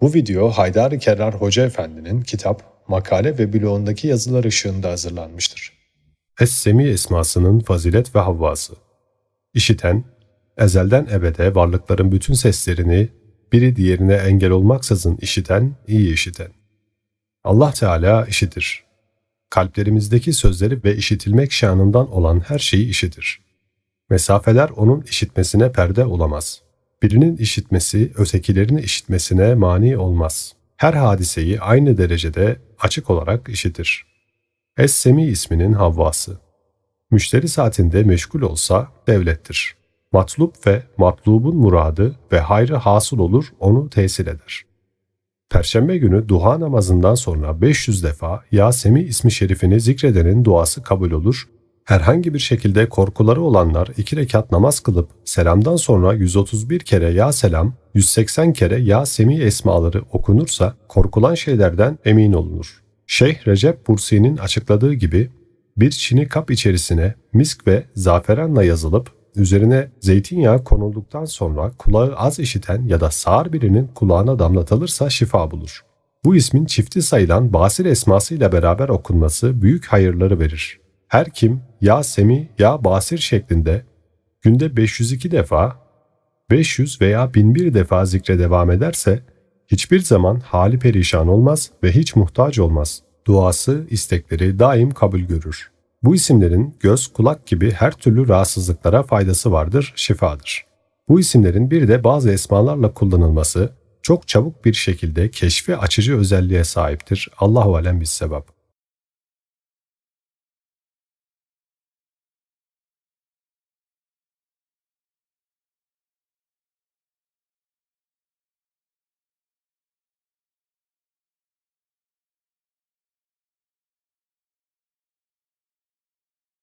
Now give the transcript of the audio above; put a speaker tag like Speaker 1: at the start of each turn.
Speaker 1: Bu video Haydar Kerrar Hoca Efendi'nin kitap, makale ve bloğundaki yazılar ışığında hazırlanmıştır. Es-Semi esmasının fazilet ve havvası. İşiten, ezelden ebede varlıkların bütün seslerini biri diğerine engel olmaksızın işiten, iyi işiten. Allah Teala işitir. Kalplerimizdeki sözleri ve işitilmek şanından olan her şeyi işitir. Mesafeler onun işitmesine perde olamaz.'' birinin işitmesi ötekilerin işitmesine mani olmaz. Her hadiseyi aynı derecede açık olarak işitir. Es-Semi isminin havvası. Müşteri saatinde meşgul olsa devlettir. Matlup ve matlubun muradı ve hayrı hasıl olur onu tesir eder. Perşembe günü duha namazından sonra 500 defa Yasemi ismi şerifini zikredenin duası kabul olur Herhangi bir şekilde korkuları olanlar iki rekat namaz kılıp selamdan sonra 131 kere ya selam, 180 kere ya semi esmaları okunursa korkulan şeylerden emin olunur. Şeyh Recep Bursi'nin açıkladığı gibi bir çini kap içerisine misk ve zaferanla yazılıp üzerine zeytinyağı konulduktan sonra kulağı az işiten ya da sağır birinin kulağına damlatılırsa şifa bulur. Bu ismin çifti sayılan Basir esmasıyla beraber okunması büyük hayırları verir her kim ya Semi ya Basir şeklinde günde 502 defa, 500 veya 1001 defa zikre devam ederse hiçbir zaman hali perişan olmaz ve hiç muhtaç olmaz. Duası, istekleri daim kabul görür. Bu isimlerin göz, kulak gibi her türlü rahatsızlıklara faydası vardır, şifadır. Bu isimlerin bir de bazı esmalarla kullanılması çok çabuk bir şekilde keşfi açıcı özelliğe sahiptir. Allahu alem bis sevap.